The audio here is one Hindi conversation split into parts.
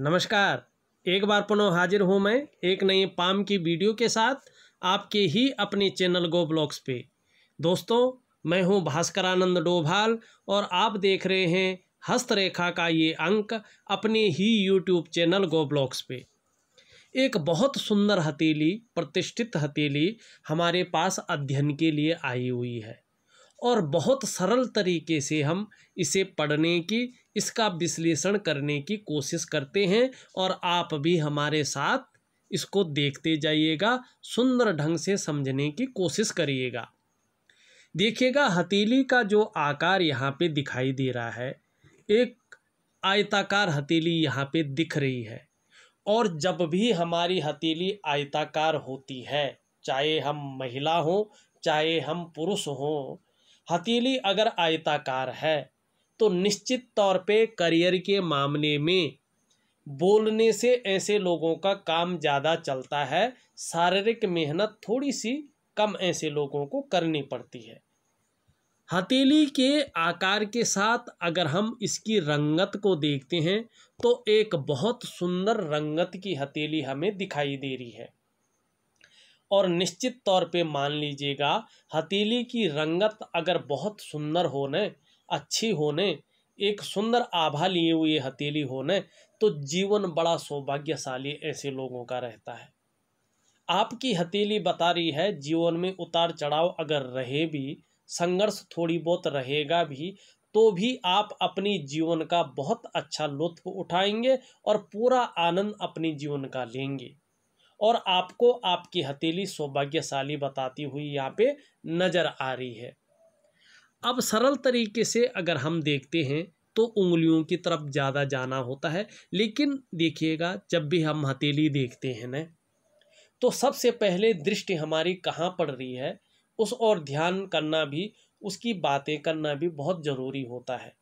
नमस्कार एक बार पुनः हाजिर हूँ मैं एक नए पाम की वीडियो के साथ आपके ही अपने चैनल गो ब्लॉग्स पे दोस्तों मैं हूँ भास्करानंद डोभाल और आप देख रहे हैं हस्तरेखा का ये अंक अपने ही यूट्यूब चैनल गो ब्लॉग्स पे एक बहुत सुंदर हथेली प्रतिष्ठित हथेली हमारे पास अध्ययन के लिए आई हुई है और बहुत सरल तरीके से हम इसे पढ़ने की इसका विश्लेषण करने की कोशिश करते हैं और आप भी हमारे साथ इसको देखते जाइएगा सुंदर ढंग से समझने की कोशिश करिएगा देखिएगा हथेली का जो आकार यहाँ पे दिखाई दे रहा है एक आयताकार हथेली यहाँ पे दिख रही है और जब भी हमारी हथेली आयताकार होती है चाहे हम महिला हों चाहे हम पुरुष हों हथेली अगर आयताकार है तो निश्चित तौर पे करियर के मामले में बोलने से ऐसे लोगों का काम ज़्यादा चलता है शारीरिक मेहनत थोड़ी सी कम ऐसे लोगों को करनी पड़ती है हथेली के आकार के साथ अगर हम इसकी रंगत को देखते हैं तो एक बहुत सुंदर रंगत की हथेली हमें दिखाई दे रही है और निश्चित तौर पे मान लीजिएगा हथेली की रंगत अगर बहुत सुंदर होने अच्छी होने एक सुंदर आभा लिए हुए हथेली होने तो जीवन बड़ा सौभाग्यशाली ऐसे लोगों का रहता है आपकी हथेली बता रही है जीवन में उतार चढ़ाव अगर रहे भी संघर्ष थोड़ी बहुत रहेगा भी तो भी आप अपनी जीवन का बहुत अच्छा लुत्फ उठाएंगे और पूरा आनंद अपनी जीवन का लेंगे और आपको आपकी हथेली सौभाग्यशाली बताती हुई यहाँ पे नज़र आ रही है अब सरल तरीके से अगर हम देखते हैं तो उंगलियों की तरफ ज़्यादा जाना होता है लेकिन देखिएगा जब भी हम हथेली देखते हैं ना तो सबसे पहले दृष्टि हमारी कहाँ पड़ रही है उस और ध्यान करना भी उसकी बातें करना भी बहुत ज़रूरी होता है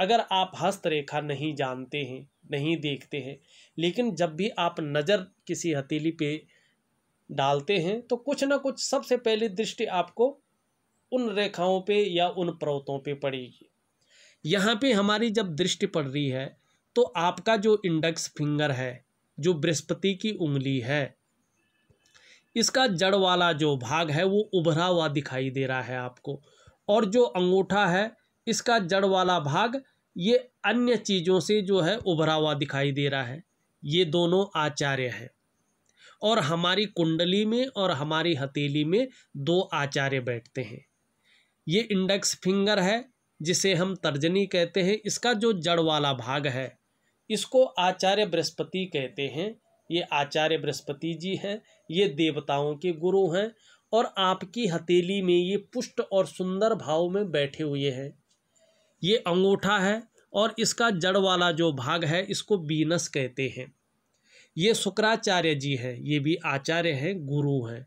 अगर आप हस्तरेखा नहीं जानते हैं नहीं देखते हैं लेकिन जब भी आप नज़र किसी हथेली पे डालते हैं तो कुछ ना कुछ सबसे पहले दृष्टि आपको उन रेखाओं पे या उन पर्वतों पे पड़ेगी यहाँ पे हमारी जब दृष्टि पड़ रही है तो आपका जो इंडेक्स फिंगर है जो बृहस्पति की उंगली है इसका जड़ वाला जो भाग है वो उभरा हुआ दिखाई दे रहा है आपको और जो अंगूठा है इसका जड़ वाला भाग ये अन्य चीज़ों से जो है उभरा हुआ दिखाई दे रहा है ये दोनों आचार्य हैं और हमारी कुंडली में और हमारी हथेली में दो आचार्य बैठते हैं ये इंडेक्स फिंगर है जिसे हम तर्जनी कहते हैं इसका जो जड़ वाला भाग है इसको आचार्य बृहस्पति कहते हैं ये आचार्य बृहस्पति जी हैं ये देवताओं के गुरु हैं और आपकी हथेली में ये पुष्ट और सुंदर भाव में बैठे हुए हैं ये अंगूठा है और इसका जड़ वाला जो भाग है इसको बीनस कहते हैं ये शुक्राचार्य जी हैं ये भी आचार्य हैं गुरु हैं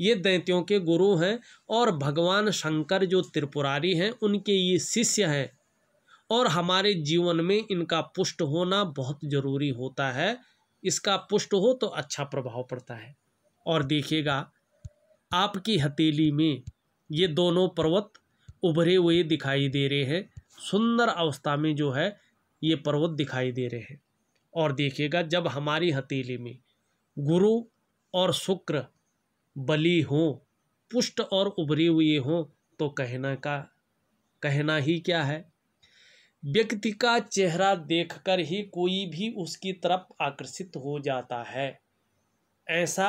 ये दैत्यों के गुरु हैं और भगवान शंकर जो त्रिपुरारी हैं उनके ये शिष्य हैं और हमारे जीवन में इनका पुष्ट होना बहुत ज़रूरी होता है इसका पुष्ट हो तो अच्छा प्रभाव पड़ता है और देखिएगा आपकी हथेली में ये दोनों पर्वत उभरे हुए दिखाई दे रहे हैं सुंदर अवस्था में जो है ये पर्वत दिखाई दे रहे हैं और देखिएगा जब हमारी हथेली में गुरु और शुक्र बली हों पुष्ट और उभरी हुई हों तो कहना का कहना ही क्या है व्यक्ति का चेहरा देखकर ही कोई भी उसकी तरफ आकर्षित हो जाता है ऐसा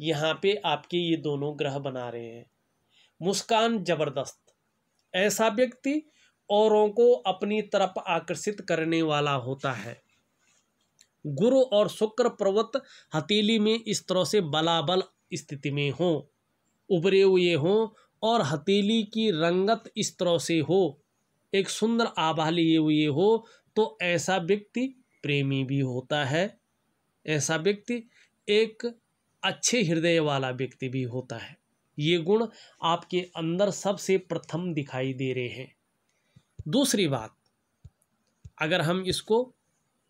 यहाँ पे आपके ये दोनों ग्रह बना रहे हैं मुस्कान जबरदस्त ऐसा व्यक्ति औरों को अपनी तरफ आकर्षित करने वाला होता है गुरु और शुक्र पर्वत हथेली में इस तरह से बलाबल स्थिति में हो उभरे हुए हों और हथेली की रंगत इस तरह से हो एक सुंदर आभा लिए हुए हो तो ऐसा व्यक्ति प्रेमी भी होता है ऐसा व्यक्ति एक अच्छे हृदय वाला व्यक्ति भी होता है ये गुण आपके अंदर सबसे प्रथम दिखाई दे रहे हैं दूसरी बात अगर हम इसको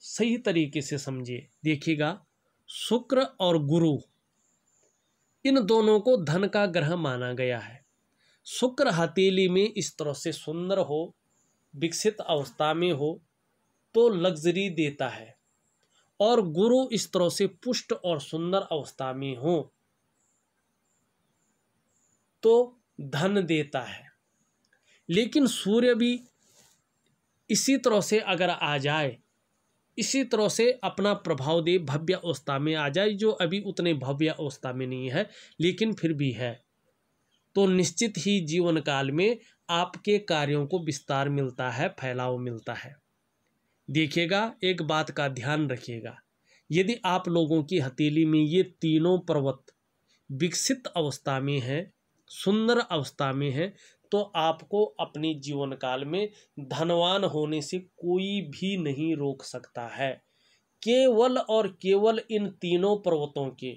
सही तरीके से समझे देखिएगा शुक्र और गुरु इन दोनों को धन का ग्रह माना गया है शुक्र हथेली में इस तरह से सुंदर हो विकसित अवस्था में हो तो लग्जरी देता है और गुरु इस तरह से पुष्ट और सुंदर अवस्था में हो तो धन देता है लेकिन सूर्य भी इसी तरह से अगर आ जाए इसी तरह से अपना प्रभाव दे भव्य अवस्था में आ जाए जो अभी उतने भव्य अवस्था में नहीं है लेकिन फिर भी है तो निश्चित ही जीवन काल में आपके कार्यों को विस्तार मिलता है फैलाव मिलता है देखिएगा एक बात का ध्यान रखिएगा यदि आप लोगों की हथेली में ये तीनों पर्वत विकसित अवस्था में हैं सुंदर अवस्था में हैं तो आपको अपने जीवन काल में धनवान होने से कोई भी नहीं रोक सकता है केवल और केवल इन तीनों पर्वतों के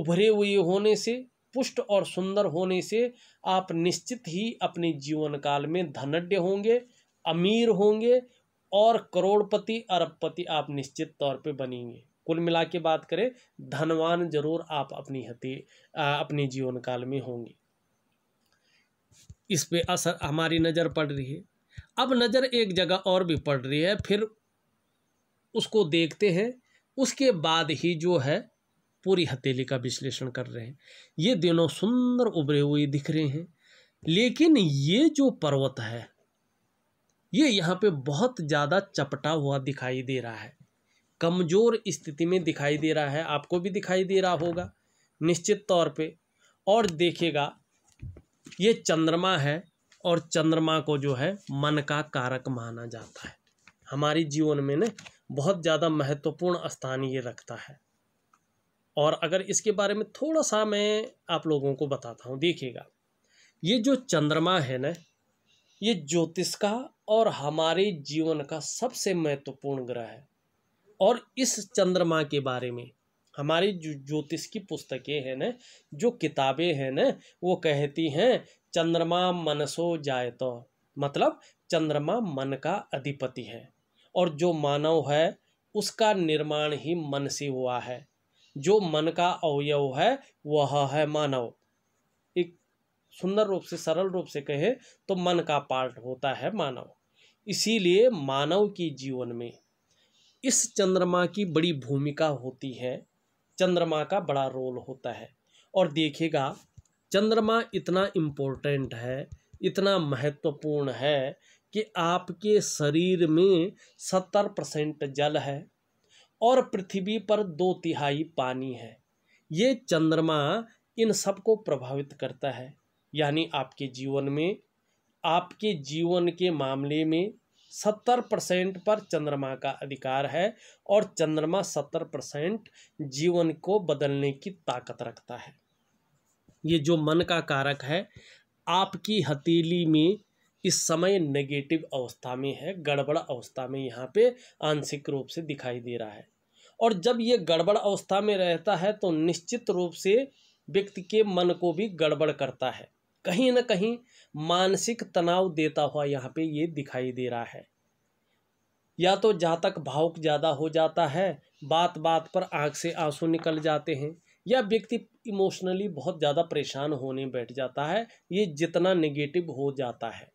उभरे हुए होने से पुष्ट और सुंदर होने से आप निश्चित ही अपने जीवन काल में धनड्य होंगे अमीर होंगे और करोड़पति अरबपति आप निश्चित तौर पे बनेंगे कुल मिला के बात करें धनवान जरूर आप अपनी हती अपने जीवन काल में होंगे इस पे असर हमारी नज़र पड़ रही है अब नज़र एक जगह और भी पड़ रही है फिर उसको देखते हैं उसके बाद ही जो है पूरी हथेली का विश्लेषण कर रहे हैं ये दिनों सुंदर उभरे हुए दिख रहे हैं लेकिन ये जो पर्वत है ये यहाँ पे बहुत ज़्यादा चपटा हुआ दिखाई दे रहा है कमज़ोर स्थिति में दिखाई दे रहा है आपको भी दिखाई दे रहा होगा निश्चित तौर पे और देखेगा ये चंद्रमा है और चंद्रमा को जो है मन का कारक माना जाता है हमारी जीवन में न बहुत ज़्यादा महत्वपूर्ण स्थान ये रखता है और अगर इसके बारे में थोड़ा सा मैं आप लोगों को बताता हूँ देखिएगा ये जो चंद्रमा है ना ये ज्योतिष का और हमारे जीवन का सबसे महत्वपूर्ण ग्रह है और इस चंद्रमा के बारे में हमारी जो ज्योतिष की पुस्तकें हैं ना जो किताबें हैं ना वो कहती हैं चंद्रमा मनसो जाए तो मतलब चंद्रमा मन का अधिपति है और जो मानव है उसका निर्माण ही मन से हुआ है जो मन का अवयव है वह है मानव एक सुंदर रूप से सरल रूप से कहे तो मन का पार्ट होता है मानव इसीलिए मानव की जीवन में इस चंद्रमा की बड़ी भूमिका होती है चंद्रमा का बड़ा रोल होता है और देखिएगा चंद्रमा इतना इम्पोर्टेंट है इतना महत्वपूर्ण है कि आपके शरीर में सत्तर परसेंट जल है और पृथ्वी पर दो तिहाई पानी है ये चंद्रमा इन सबको प्रभावित करता है यानी आपके जीवन में आपके जीवन के मामले में सत्तर परसेंट पर चंद्रमा का अधिकार है और चंद्रमा सत्तर परसेंट जीवन को बदलने की ताकत रखता है ये जो मन का कारक है आपकी हथेली में इस समय नेगेटिव अवस्था में है गड़बड़ अवस्था में यहाँ पे आंशिक रूप से दिखाई दे रहा है और जब ये गड़बड़ अवस्था में रहता है तो निश्चित रूप से व्यक्ति के मन को भी गड़बड़ करता है कहीं ना कहीं मानसिक तनाव देता हुआ यहाँ पे ये दिखाई दे रहा है या तो जातक भावुक ज़्यादा हो जाता है बात बात पर आँख से आंसू निकल जाते हैं या व्यक्ति इमोशनली बहुत ज़्यादा परेशान होने बैठ जाता है ये जितना नेगेटिव हो जाता है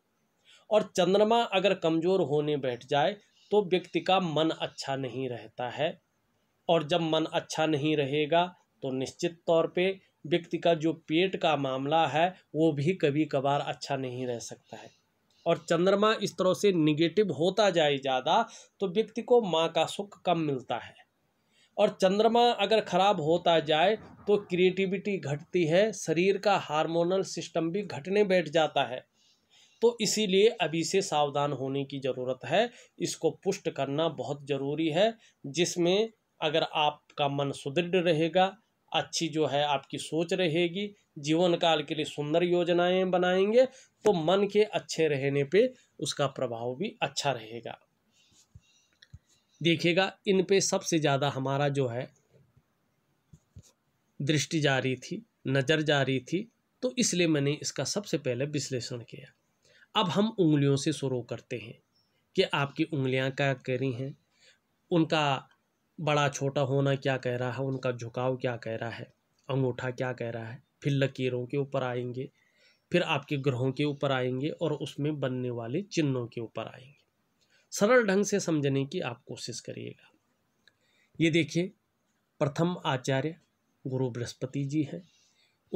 और चंद्रमा अगर कमज़ोर होने बैठ जाए तो व्यक्ति का मन अच्छा नहीं रहता है और जब मन अच्छा नहीं रहेगा तो निश्चित तौर पे व्यक्ति का जो पेट का मामला है वो भी कभी कभार अच्छा नहीं रह सकता है और चंद्रमा इस तरह से निगेटिव होता जाए ज़्यादा तो व्यक्ति को माँ का सुख कम मिलता है और चंद्रमा अगर खराब होता जाए तो क्रिएटिविटी घटती है शरीर का हार्मोनल सिस्टम भी घटने बैठ जाता है तो इसीलिए अभी से सावधान होने की ज़रूरत है इसको पुष्ट करना बहुत ज़रूरी है जिसमें अगर आपका मन सुदृढ़ रहेगा अच्छी जो है आपकी सोच रहेगी जीवन काल के लिए सुंदर योजनाएं बनाएंगे तो मन के अच्छे रहने पे उसका प्रभाव भी अच्छा रहेगा देखिएगा इन पे सबसे ज़्यादा हमारा जो है दृष्टि जा रही थी नज़र जा रही थी तो इसलिए मैंने इसका सबसे पहले विश्लेषण किया अब हम उंगलियों से शुरू करते हैं कि आपकी उंगलियां क्या करी हैं उनका बड़ा छोटा होना क्या कह रहा है उनका झुकाव क्या कह रहा है अंगूठा क्या कह रहा है फिर लकीरों के ऊपर आएंगे फिर आपके ग्रहों के ऊपर आएंगे और उसमें बनने वाले चिन्हों के ऊपर आएंगे सरल ढंग से समझने की आप कोशिश करिएगा ये देखिए प्रथम आचार्य गुरु बृहस्पति जी हैं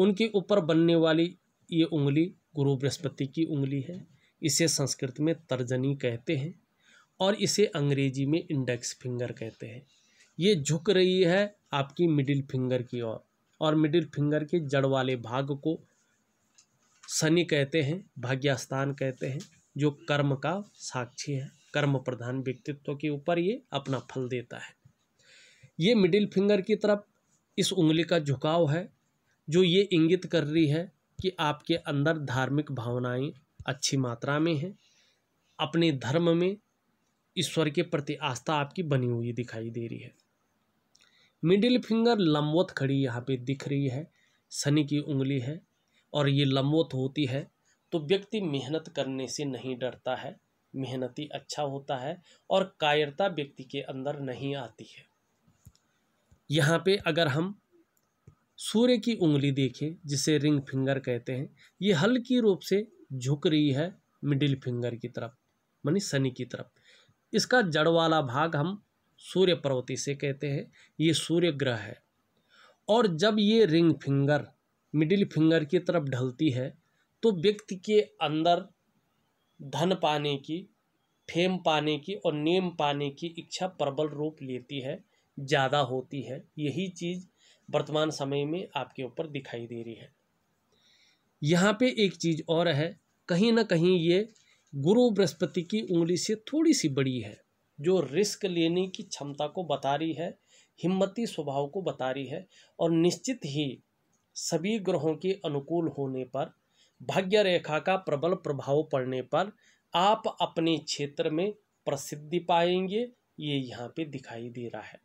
उनके ऊपर बनने वाली ये उंगली गुरु बृहस्पति की उंगली है इसे संस्कृत में तर्जनी कहते हैं और इसे अंग्रेजी में इंडेक्स फिंगर कहते हैं ये झुक रही है आपकी मिडिल फिंगर की ओर और, और मिडिल फिंगर के जड़ वाले भाग को शनि कहते हैं भाग्यस्थान कहते हैं जो कर्म का साक्षी है कर्म प्रधान व्यक्तित्व के ऊपर ये अपना फल देता है ये मिडिल फिंगर की तरफ इस उंगली का झुकाव है जो ये इंगित कर रही है कि आपके अंदर धार्मिक भावनाएं अच्छी मात्रा में हैं अपने धर्म में ईश्वर के प्रति आस्था आपकी बनी हुई दिखाई दे रही है मिडिल फिंगर लंबवत खड़ी यहाँ पे दिख रही है शनि की उंगली है और ये लंबवत होती है तो व्यक्ति मेहनत करने से नहीं डरता है मेहनती अच्छा होता है और कायरता व्यक्ति के अंदर नहीं आती है यहाँ पे अगर हम सूर्य की उंगली देखें जिसे रिंग फिंगर कहते हैं ये हल्की रूप से झुक रही है मिडिल फिंगर की तरफ मानी शनि की तरफ इसका जड़ वाला भाग हम सूर्य पर्वत इसे कहते हैं ये सूर्य ग्रह है और जब ये रिंग फिंगर मिडिल फिंगर की तरफ ढलती है तो व्यक्ति के अंदर धन पाने की फेम पाने की और नेम पाने की इच्छा प्रबल रूप लेती है ज़्यादा होती है यही चीज़ वर्तमान समय में आपके ऊपर दिखाई दे रही है यहाँ पे एक चीज़ और है कहीं ना कहीं ये गुरु बृहस्पति की उंगली से थोड़ी सी बड़ी है जो रिस्क लेने की क्षमता को बता रही है हिम्मती स्वभाव को बता रही है और निश्चित ही सभी ग्रहों के अनुकूल होने पर भाग्य रेखा का प्रबल प्रभाव पड़ने पर आप अपने क्षेत्र में प्रसिद्धि पाएंगे ये यहाँ पे दिखाई दे रहा है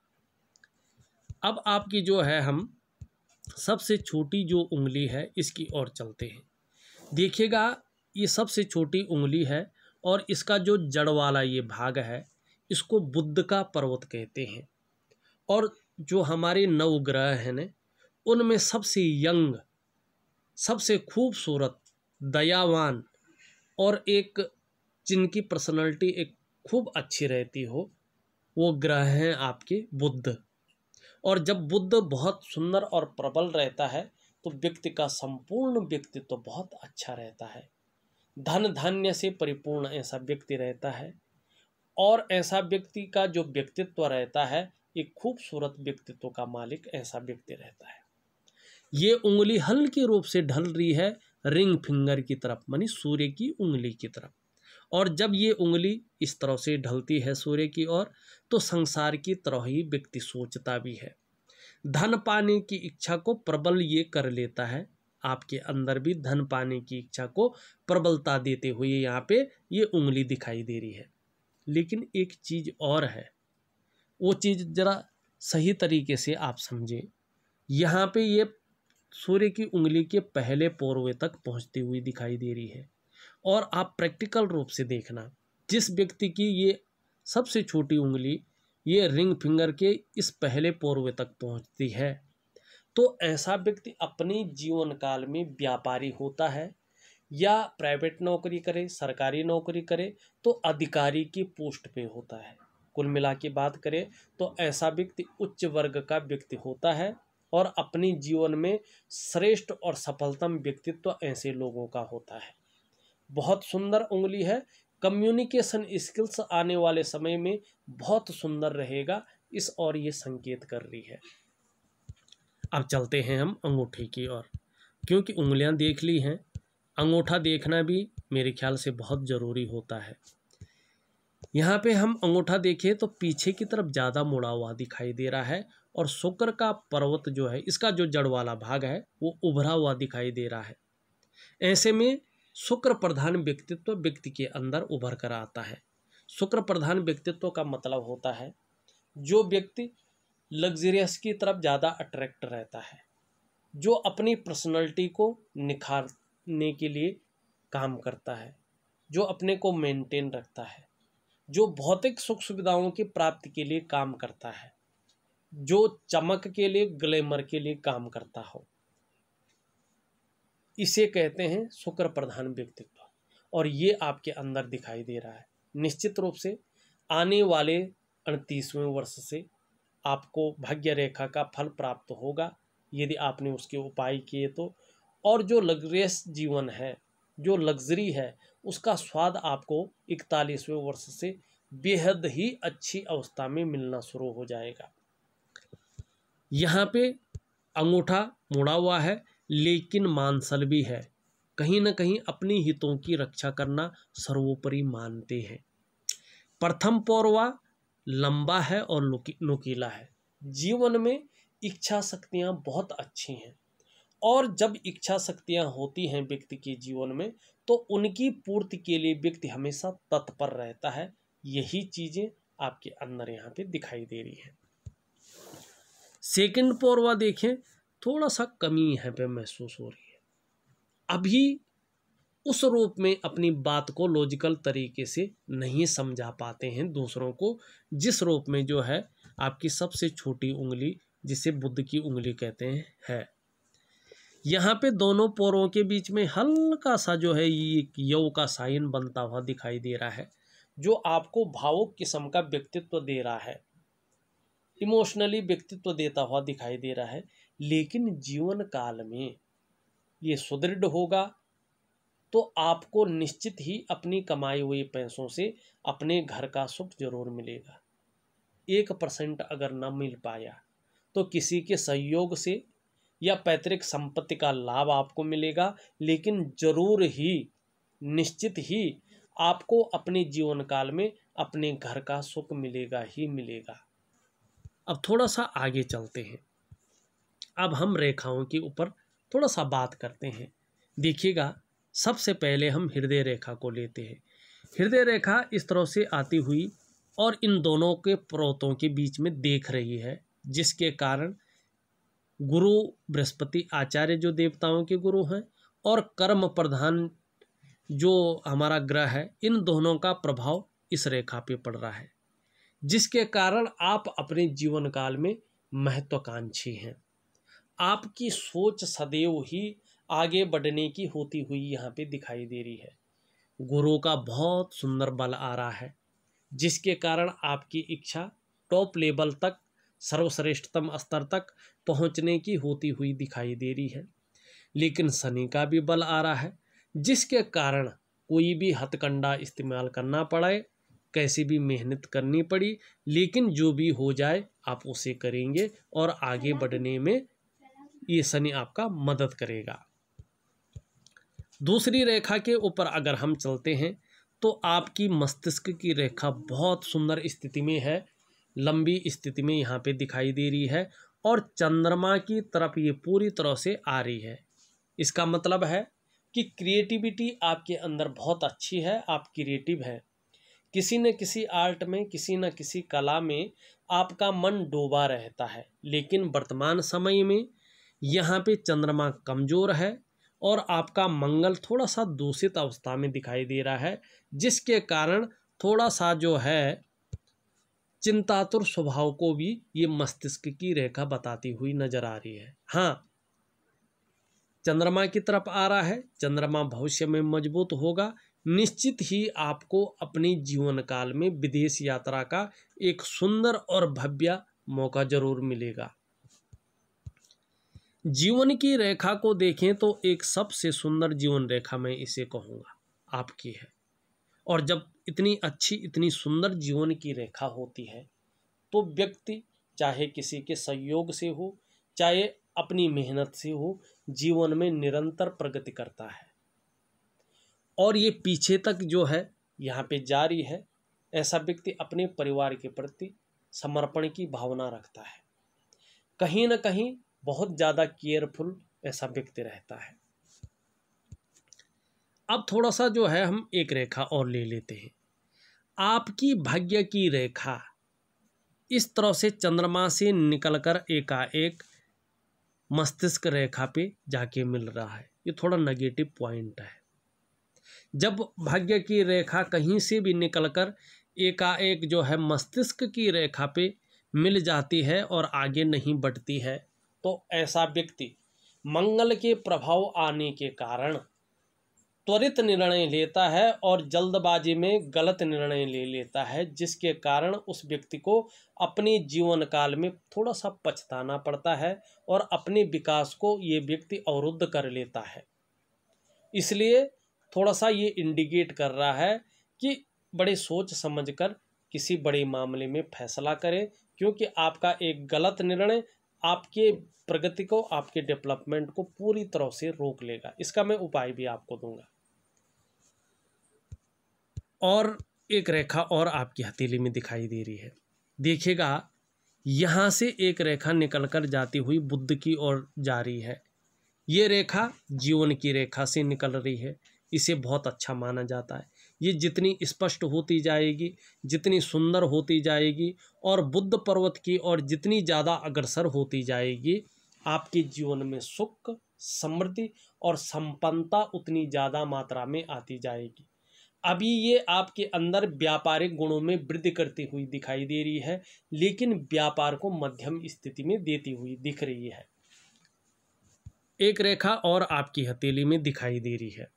अब आपकी जो है हम सबसे छोटी जो उंगली है इसकी ओर चलते हैं देखिएगा ये सबसे छोटी उंगली है और इसका जो जड़ वाला ये भाग है इसको बुद्ध का पर्वत कहते हैं और जो हमारे नवग्रह हैं न उनमें सबसे यंग सबसे खूबसूरत दयावान और एक जिनकी पर्सनालिटी एक खूब अच्छी रहती हो वो ग्रह हैं आपके बुद्ध और जब बुद्ध बहुत सुंदर और प्रबल रहता है तो व्यक्ति का संपूर्ण व्यक्तित्व तो बहुत अच्छा रहता है धन धान्य से परिपूर्ण ऐसा व्यक्ति रहता है और ऐसा व्यक्ति का जो व्यक्तित्व रहता है एक खूबसूरत व्यक्तित्व का मालिक ऐसा व्यक्ति रहता है ये उंगली हल्के रूप से ढल रही है रिंग फिंगर की तरफ मानी सूर्य की उंगली की तरफ और जब ये उंगली इस तरह से ढलती है सूर्य की ओर तो संसार की तरह ही व्यक्ति सोचता भी है धन पाने की इच्छा को प्रबल ये कर लेता है आपके अंदर भी धन पाने की इच्छा को प्रबलता देते हुए यहाँ पे ये उंगली दिखाई दे रही है लेकिन एक चीज़ और है वो चीज़ ज़रा सही तरीके से आप समझें यहाँ पे ये सूर्य की उंगली के पहले पौरवे तक पहुँचती हुई दिखाई दे रही है और आप प्रैक्टिकल रूप से देखना जिस व्यक्ति की ये सबसे छोटी उंगली ये रिंग फिंगर के इस पहले पौरवे तक पहुँचती है तो ऐसा व्यक्ति अपने जीवन काल में व्यापारी होता है या प्राइवेट नौकरी करे सरकारी नौकरी करे तो अधिकारी की पोस्ट पे होता है कुल मिला के बात करें तो ऐसा व्यक्ति उच्च वर्ग का व्यक्ति होता है और अपने जीवन में श्रेष्ठ और सफलतम व्यक्तित्व तो ऐसे लोगों का होता है बहुत सुंदर उंगली है कम्युनिकेशन स्किल्स आने वाले समय में बहुत सुंदर रहेगा इस और ये संकेत कर रही है अब चलते हैं हम अंगूठे की ओर क्योंकि उंगलियां देख ली हैं अंगूठा देखना भी मेरे ख्याल से बहुत ज़रूरी होता है यहाँ पे हम अंगूठा देखें तो पीछे की तरफ ज़्यादा मुड़ा हुआ दिखाई दे रहा है और शुक्र का पर्वत जो है इसका जो जड़ वाला भाग है वो उभरा हुआ दिखाई दे रहा है ऐसे में शुक्र प्रधान व्यक्तित्व व्यक्ति के अंदर उभर कर आता है शुक्र प्रधान व्यक्तित्व का मतलब होता है जो व्यक्ति लग्जरियस की तरफ ज़्यादा अट्रैक्ट रहता है जो अपनी पर्सनैलिटी को निखार ने के लिए काम करता है जो अपने को मेंटेन रखता है जो भौतिक सुख सुविधाओं की प्राप्ति के लिए काम करता है जो चमक के लिए ग्लैमर के लिए काम करता हो इसे कहते हैं शुक्र प्रधान व्यक्तित्व और ये आपके अंदर दिखाई दे रहा है निश्चित रूप से आने वाले अड़तीसवें वर्ष से आपको भाग्य रेखा का फल प्राप्त होगा यदि आपने उसके उपाय किए तो और जो लग्जरियस जीवन है जो लग्जरी है उसका स्वाद आपको इकतालीसवें वर्ष से बेहद ही अच्छी अवस्था में मिलना शुरू हो जाएगा यहाँ पे अंगूठा मुड़ा हुआ है लेकिन मानसल भी है कहीं ना कहीं अपने हितों की रक्षा करना सर्वोपरि मानते हैं प्रथम पौरवा लंबा है और नुकीला है जीवन में इच्छा शक्तियाँ बहुत अच्छी हैं और जब इच्छा शक्तियाँ होती हैं व्यक्ति के जीवन में तो उनकी पूर्ति के लिए व्यक्ति हमेशा तत्पर रहता है यही चीज़ें आपके अंदर यहाँ पे दिखाई दे रही हैं सेकंड पौरवा देखें थोड़ा सा कमी यहाँ पे महसूस हो रही है अभी उस रूप में अपनी बात को लॉजिकल तरीके से नहीं समझा पाते हैं दूसरों को जिस रूप में जो है आपकी सबसे छोटी उंगली जिसे बुद्ध की उंगली कहते हैं है यहाँ पे दोनों पोरों के बीच में हल्का सा जो है ये यव का साइन बनता हुआ दिखाई दे रहा है जो आपको भावुक किस्म का व्यक्तित्व दे रहा है इमोशनली व्यक्तित्व देता हुआ दिखाई दे रहा है लेकिन जीवन काल में ये सुदृढ़ होगा तो आपको निश्चित ही अपनी कमाए हुए पैसों से अपने घर का सुख जरूर मिलेगा एक परसेंट अगर ना मिल पाया तो किसी के सहयोग से या पैतृक संपत्ति का लाभ आपको मिलेगा लेकिन जरूर ही निश्चित ही आपको अपने जीवन काल में अपने घर का सुख मिलेगा ही मिलेगा अब थोड़ा सा आगे चलते हैं अब हम रेखाओं के ऊपर थोड़ा सा बात करते हैं देखिएगा सबसे पहले हम हृदय रेखा को लेते हैं हृदय रेखा इस तरह से आती हुई और इन दोनों के पर्वतों के बीच में देख रही है जिसके कारण गुरु बृहस्पति आचार्य जो देवताओं के गुरु हैं और कर्म प्रधान जो हमारा ग्रह है इन दोनों का प्रभाव इस रेखा पे पड़ रहा है जिसके कारण आप अपने जीवन काल में महत्वाकांक्षी हैं आपकी सोच सदैव ही आगे बढ़ने की होती हुई यहाँ पे दिखाई दे रही है गुरु का बहुत सुंदर बल आ रहा है जिसके कारण आपकी इच्छा टॉप लेवल तक सर्वश्रेष्ठतम स्तर तक पहुंचने की होती हुई दिखाई दे रही है लेकिन शनि का भी बल आ रहा है जिसके कारण कोई भी हथकंडा इस्तेमाल करना पड़े कैसी भी मेहनत करनी पड़ी लेकिन जो भी हो जाए आप उसे करेंगे और आगे बढ़ने में ये शनि आपका मदद करेगा दूसरी रेखा के ऊपर अगर हम चलते हैं तो आपकी मस्तिष्क की रेखा बहुत सुंदर स्थिति में है लंबी स्थिति में यहाँ पे दिखाई दे रही है और चंद्रमा की तरफ ये पूरी तरह से आ रही है इसका मतलब है कि क्रिएटिविटी आपके अंदर बहुत अच्छी है आप क्रिएटिव हैं किसी न किसी आर्ट में किसी न किसी कला में आपका मन डूबा रहता है लेकिन वर्तमान समय में यहाँ पे चंद्रमा कमज़ोर है और आपका मंगल थोड़ा सा दूषित अवस्था में दिखाई दे रहा है जिसके कारण थोड़ा सा जो है चिंतातुर स्वभाव को भी ये मस्तिष्क की रेखा बताती हुई नजर आ रही है हाँ चंद्रमा की तरफ आ रहा है चंद्रमा भविष्य में मजबूत होगा निश्चित ही आपको अपनी जीवन काल में विदेश यात्रा का एक सुंदर और भव्य मौका जरूर मिलेगा जीवन की रेखा को देखें तो एक सबसे सुंदर जीवन रेखा मैं इसे कहूँगा आपकी है और जब इतनी अच्छी इतनी सुंदर जीवन की रेखा होती है तो व्यक्ति चाहे किसी के सहयोग से हो चाहे अपनी मेहनत से हो जीवन में निरंतर प्रगति करता है और ये पीछे तक जो है यहाँ पे जारी है ऐसा व्यक्ति अपने परिवार के प्रति समर्पण की भावना रखता है कहीं ना कहीं बहुत ज़्यादा केयरफुल ऐसा व्यक्ति रहता है अब थोड़ा सा जो है हम एक रेखा और ले लेते हैं आपकी भाग्य की रेखा इस तरह से चंद्रमा से निकलकर एकाएक मस्तिष्क रेखा पे जाके मिल रहा है ये थोड़ा नेगेटिव पॉइंट है जब भाग्य की रेखा कहीं से भी निकलकर एकाएक जो है मस्तिष्क की रेखा पे मिल जाती है और आगे नहीं बढ़ती है तो ऐसा व्यक्ति मंगल के प्रभाव आने के कारण त्वरित निर्णय लेता है और जल्दबाजी में गलत निर्णय ले लेता है जिसके कारण उस व्यक्ति को अपने जीवन काल में थोड़ा सा पछताना पड़ता है और अपने विकास को ये व्यक्ति अवरुद्ध कर लेता है इसलिए थोड़ा सा ये इंडिकेट कर रहा है कि बड़े सोच समझकर किसी बड़े मामले में फैसला करें क्योंकि आपका एक गलत निर्णय आपके प्रगति को आपके डेवलपमेंट को पूरी तरह से रोक लेगा इसका मैं उपाय भी आपको दूंगा और एक रेखा और आपकी हथेली में दिखाई दे रही है देखिएगा यहाँ से एक रेखा निकलकर जाती हुई बुद्ध की ओर जा रही है ये रेखा जीवन की रेखा से निकल रही है इसे बहुत अच्छा माना जाता है ये जितनी स्पष्ट होती जाएगी जितनी सुंदर होती जाएगी और बुद्ध पर्वत की और जितनी ज़्यादा अग्रसर होती जाएगी आपके जीवन में सुख समृद्धि और संपन्नता उतनी ज़्यादा मात्रा में आती जाएगी अभी ये आपके अंदर व्यापारिक गुणों में वृद्धि करती हुई दिखाई दे रही है लेकिन व्यापार को मध्यम स्थिति में देती हुई दिख रही है एक रेखा और आपकी हथेली में दिखाई दे रही है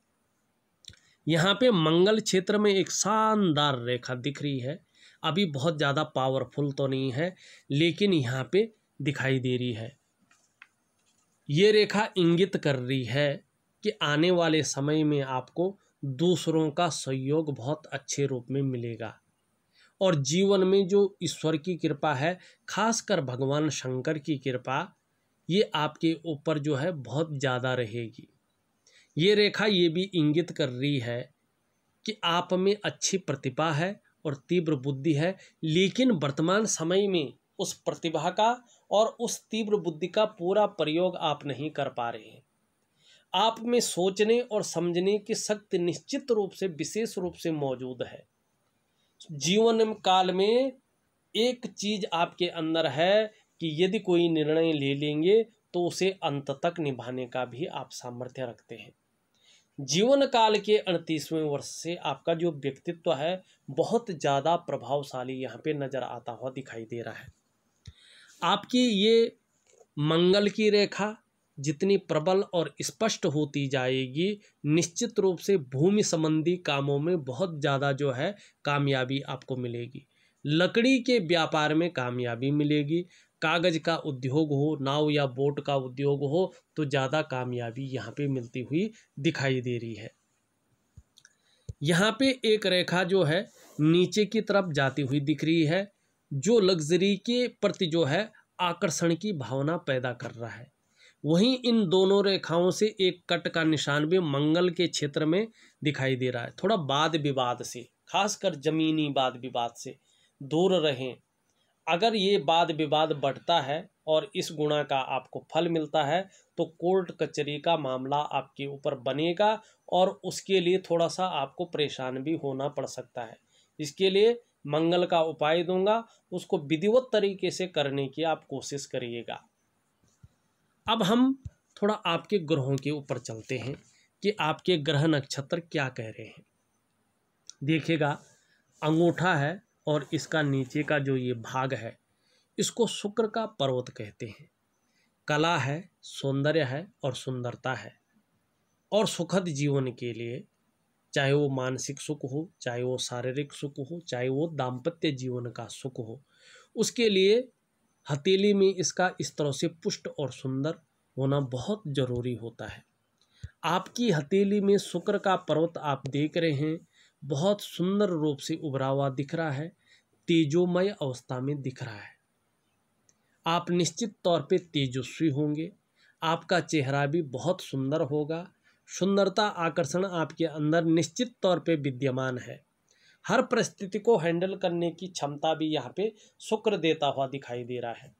यहाँ पे मंगल क्षेत्र में एक शानदार रेखा दिख रही है अभी बहुत ज़्यादा पावरफुल तो नहीं है लेकिन यहाँ पे दिखाई दे रही है ये रेखा इंगित कर रही है कि आने वाले समय में आपको दूसरों का सहयोग बहुत अच्छे रूप में मिलेगा और जीवन में जो ईश्वर की कृपा है खासकर भगवान शंकर की कृपा ये आपके ऊपर जो है बहुत ज़्यादा रहेगी ये रेखा ये भी इंगित कर रही है कि आप में अच्छी प्रतिभा है और तीव्र बुद्धि है लेकिन वर्तमान समय में उस प्रतिभा का और उस तीव्र बुद्धि का पूरा प्रयोग आप नहीं कर पा रहे हैं आप में सोचने और समझने की शक्ति निश्चित रूप से विशेष रूप से मौजूद है जीवन काल में एक चीज आपके अंदर है कि यदि कोई निर्णय ले लेंगे तो उसे अंत तक निभाने का भी आप सामर्थ्य रखते हैं जीवन काल के अड़तीसवें वर्ष से आपका जो व्यक्तित्व है बहुत ज़्यादा प्रभावशाली यहाँ पे नज़र आता हुआ दिखाई दे रहा है आपकी ये मंगल की रेखा जितनी प्रबल और स्पष्ट होती जाएगी निश्चित रूप से भूमि संबंधी कामों में बहुत ज़्यादा जो है कामयाबी आपको मिलेगी लकड़ी के व्यापार में कामयाबी मिलेगी कागज़ का उद्योग हो नाव या बोट का उद्योग हो तो ज़्यादा कामयाबी यहाँ पे मिलती हुई दिखाई दे रही है यहाँ पे एक रेखा जो है नीचे की तरफ जाती हुई दिख रही है जो लग्जरी के प्रति जो है आकर्षण की भावना पैदा कर रहा है वहीं इन दोनों रेखाओं से एक कट का निशान भी मंगल के क्षेत्र में दिखाई दे रहा है थोड़ा वाद विवाद से खासकर जमीनी वाद विवाद से दूर रहें अगर ये वाद विवाद बढ़ता है और इस गुणा का आपको फल मिलता है तो कोर्ट कचरी का मामला आपके ऊपर बनेगा और उसके लिए थोड़ा सा आपको परेशान भी होना पड़ सकता है इसके लिए मंगल का उपाय दूंगा उसको विधिवत तरीके से करने की आप कोशिश करिएगा अब हम थोड़ा आपके ग्रहों के ऊपर चलते हैं कि आपके ग्रह नक्षत्र क्या कह रहे हैं देखिएगा अंगूठा है और इसका नीचे का जो ये भाग है इसको शुक्र का पर्वत कहते हैं कला है सौंदर्य है और सुंदरता है और सुखद जीवन के लिए चाहे वो मानसिक सुख हो चाहे वो शारीरिक सुख हो चाहे वो दाम्पत्य जीवन का सुख हो उसके लिए हथेली में इसका इस तरह से पुष्ट और सुंदर होना बहुत ज़रूरी होता है आपकी हथेली में शुक्र का पर्वत आप देख रहे हैं बहुत सुंदर रूप से उभरा हुआ दिख रहा है तेजोमय अवस्था में दिख रहा है आप निश्चित तौर पे तेजस्वी होंगे आपका चेहरा भी बहुत सुंदर होगा सुंदरता आकर्षण आपके अंदर निश्चित तौर पे विद्यमान है हर परिस्थिति को हैंडल करने की क्षमता भी यहाँ पे शुक्र देता हुआ दिखाई दे रहा है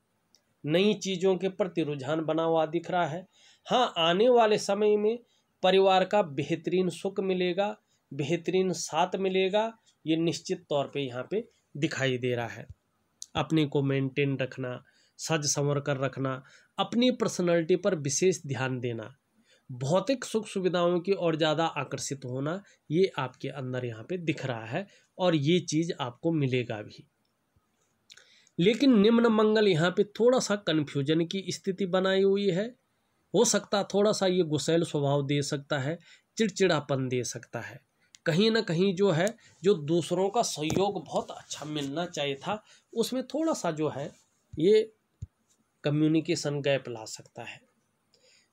नई चीज़ों के प्रति रुझान बना हुआ दिख रहा है हाँ आने वाले समय में परिवार का बेहतरीन सुख मिलेगा बेहतरीन साथ मिलेगा ये निश्चित तौर पे यहाँ पे दिखाई दे रहा है अपने को मेंटेन रखना सज संवर कर रखना अपनी पर्सनैलिटी पर विशेष ध्यान देना भौतिक सुख सुविधाओं की ओर ज़्यादा आकर्षित होना ये आपके अंदर यहाँ पे दिख रहा है और ये चीज़ आपको मिलेगा भी लेकिन निम्न मंगल यहाँ पे थोड़ा सा कन्फ्यूजन की स्थिति बनाई हुई है हो सकता थोड़ा सा ये गुसैल स्वभाव दे सकता है चिड़चिड़ापन दे सकता है कहीं ना कहीं जो है जो दूसरों का सहयोग बहुत अच्छा मिलना चाहिए था उसमें थोड़ा सा जो है ये कम्युनिकेशन गैप ला सकता है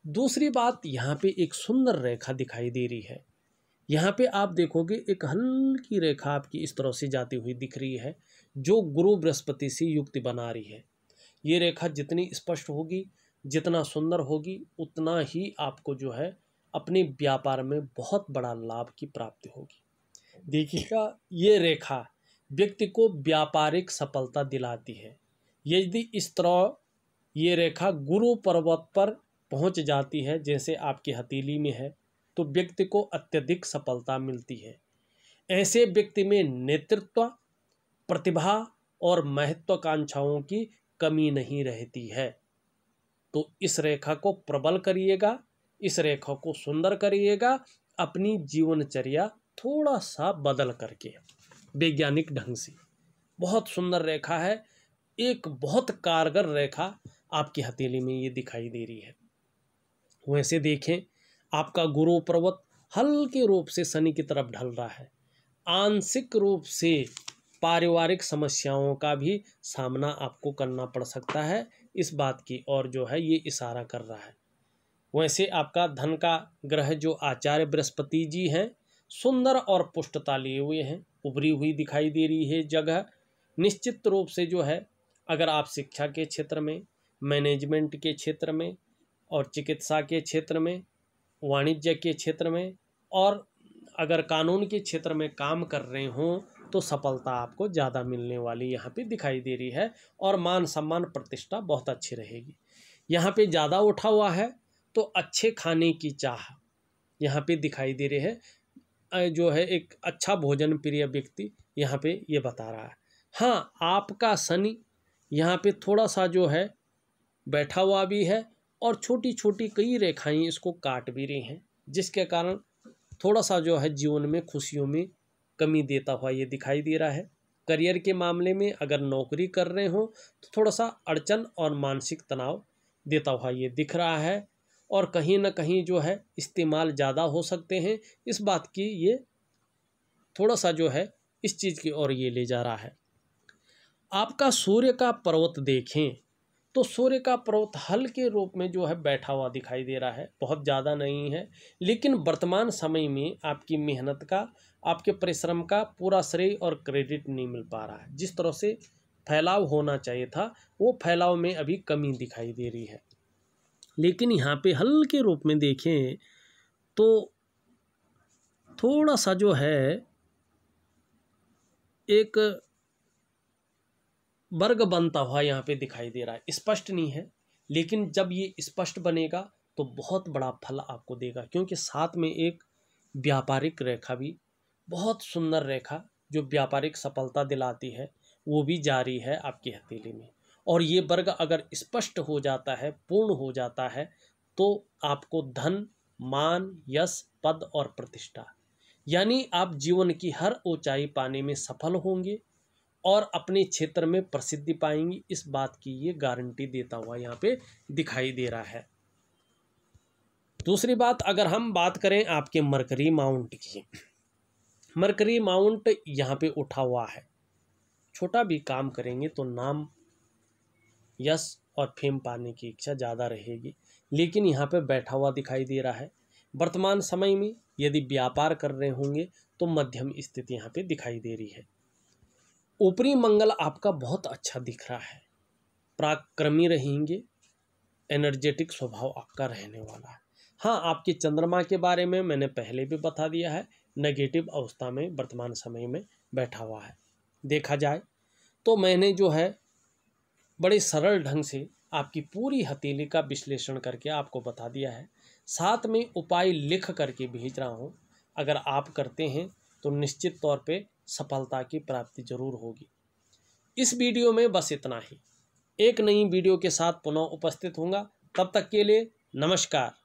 दूसरी बात यहाँ पे एक सुंदर रेखा दिखाई दे रही है यहाँ पे आप देखोगे एक हल्की रेखा आपकी इस तरह से जाती हुई दिख रही है जो गुरु बृहस्पति से युक्ति बना रही है ये रेखा जितनी स्पष्ट होगी जितना सुंदर होगी उतना ही आपको जो है अपने व्यापार में बहुत बड़ा लाभ की प्राप्ति होगी देखिएगा ये रेखा व्यक्ति को व्यापारिक सफलता दिलाती है यदि इस तरह ये रेखा गुरु पर्वत पर पहुंच जाती है जैसे आपकी हथेली में है तो व्यक्ति को अत्यधिक सफलता मिलती है ऐसे व्यक्ति में नेतृत्व प्रतिभा और महत्वाकांक्षाओं की कमी नहीं रहती है तो इस रेखा को प्रबल करिएगा इस रेखा को सुंदर करिएगा अपनी जीवनचर्या थोड़ा सा बदल करके वैज्ञानिक ढंग से बहुत सुंदर रेखा है एक बहुत कारगर रेखा आपकी हथेली में ये दिखाई दे रही है वैसे देखें आपका गुरु पर्वत हल्के रूप से शनि की तरफ ढल रहा है आंशिक रूप से पारिवारिक समस्याओं का भी सामना आपको करना पड़ सकता है इस बात की और जो है ये इशारा कर रहा है वैसे आपका धन का ग्रह जो आचार्य बृहस्पति जी हैं सुंदर और पुष्टता लिए हुए हैं उभरी हुई दिखाई दे रही है जगह निश्चित रूप से जो है अगर आप शिक्षा के क्षेत्र में मैनेजमेंट के क्षेत्र में और चिकित्सा के क्षेत्र में वाणिज्य के क्षेत्र में और अगर कानून के क्षेत्र में काम कर रहे हों तो सफलता आपको ज़्यादा मिलने वाली यहाँ पे दिखाई दे रही है और मान सम्मान प्रतिष्ठा बहुत अच्छी रहेगी यहाँ पे ज़्यादा उठा हुआ है तो अच्छे खाने की चाह यहाँ पे दिखाई दे रही है जो है एक अच्छा भोजन प्रिय व्यक्ति यहाँ पे ये यह बता रहा है हाँ आपका शनि यहाँ पे थोड़ा सा जो है बैठा हुआ भी है और छोटी छोटी कई रेखाएं इसको काट भी रही हैं जिसके कारण थोड़ा सा जो है जीवन में खुशियों में कमी देता हुआ ये दिखाई दे रहा है करियर के मामले में अगर नौकरी कर रहे हो तो थोड़ा सा अड़चन और मानसिक तनाव देता हुआ ये दिख रहा है और कहीं ना कहीं जो है इस्तेमाल ज़्यादा हो सकते हैं इस बात की ये थोड़ा सा जो है इस चीज़ की ओर ये ले जा रहा है आपका सूर्य का पर्वत देखें तो सूर्य का पर्वत हल के रूप में जो है बैठा हुआ दिखाई दे रहा है बहुत ज़्यादा नहीं है लेकिन वर्तमान समय में आपकी मेहनत का आपके परिश्रम का पूरा श्रेय और क्रेडिट नहीं मिल पा रहा है जिस तरह से फैलाव होना चाहिए था वो फैलाव में अभी कमी दिखाई दे रही है लेकिन यहाँ पे हल के रूप में देखें तो थोड़ा सा जो है एक वर्ग बनता हुआ यहाँ पे दिखाई दे रहा है स्पष्ट नहीं है लेकिन जब ये स्पष्ट बनेगा तो बहुत बड़ा फल आपको देगा क्योंकि साथ में एक व्यापारिक रेखा भी बहुत सुंदर रेखा जो व्यापारिक सफलता दिलाती है वो भी जारी है आपकी हथेली में और ये वर्ग अगर स्पष्ट हो जाता है पूर्ण हो जाता है तो आपको धन मान यश पद और प्रतिष्ठा यानी आप जीवन की हर ऊंचाई पाने में सफल होंगे और अपने क्षेत्र में प्रसिद्धि पाएंगी इस बात की ये गारंटी देता हुआ यहाँ पे दिखाई दे रहा है दूसरी बात अगर हम बात करें आपके मरकरी माउंट की मरकरी माउंट यहाँ पे उठा हुआ है छोटा भी काम करेंगे तो नाम यश और फेम पाने की इच्छा ज़्यादा रहेगी लेकिन यहाँ पे बैठा हुआ दिखाई दे रहा है वर्तमान समय में यदि व्यापार कर रहे होंगे तो मध्यम स्थिति यहाँ पे दिखाई दे रही है ऊपरी मंगल आपका बहुत अच्छा दिख रहा है पराक्रमी रहेंगे एनर्जेटिक स्वभाव आपका रहने वाला है हाँ आपके चंद्रमा के बारे में मैंने पहले भी बता दिया है नेगेटिव अवस्था में वर्तमान समय में बैठा हुआ है देखा जाए तो मैंने जो है बड़े सरल ढंग से आपकी पूरी हथेली का विश्लेषण करके आपको बता दिया है साथ में उपाय लिख करके भेज रहा हूँ अगर आप करते हैं तो निश्चित तौर पर सफलता की प्राप्ति जरूर होगी इस वीडियो में बस इतना ही एक नई वीडियो के साथ पुनः उपस्थित होंगे तब तक के लिए नमस्कार